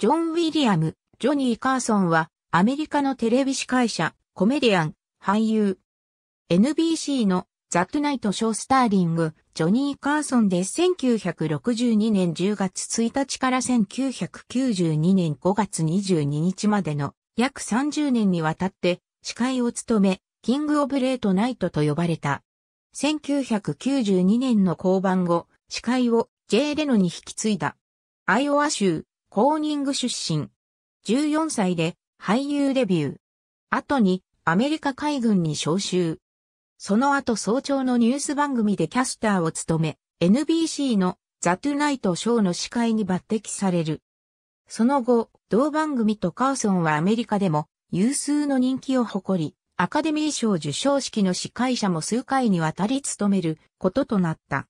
ジョン・ウィリアム、ジョニー・カーソンは、アメリカのテレビ司会者、コメディアン、俳優。NBC のザ・トゥナイト・ショー・スターリング、ジョニー・カーソンで1962年10月1日から1992年5月22日までの約30年にわたって司会を務め、キング・オブ・レート・ナイトと呼ばれた。1992年の降板後、司会を J・ レノに引き継いだ。アイオワ州コーニング出身。14歳で俳優デビュー。後にアメリカ海軍に召集。その後早朝のニュース番組でキャスターを務め、NBC のザ・トゥナイト・ショーの司会に抜擢される。その後、同番組とカーソンはアメリカでも有数の人気を誇り、アカデミー賞受賞式の司会者も数回にわたり務めることとなった。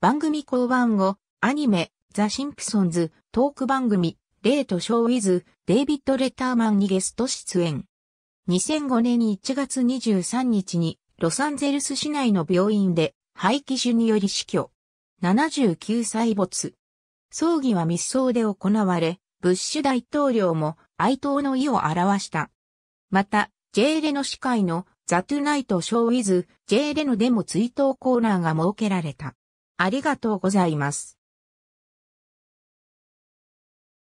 番組降板後、アニメ、ザ・シンプソンズ、トーク番組、レート・ショー・ウィズ、デイビッド・レッターマンにゲスト出演。2005年1月23日に、ロサンゼルス市内の病院で、肺気腫により死去。79歳没。葬儀は密葬で行われ、ブッシュ大統領も哀悼の意を表した。また、J レの司会のザ・トゥナイト・ショー・ウィズ、J レのでも追悼コーナーが設けられた。ありがとうございます。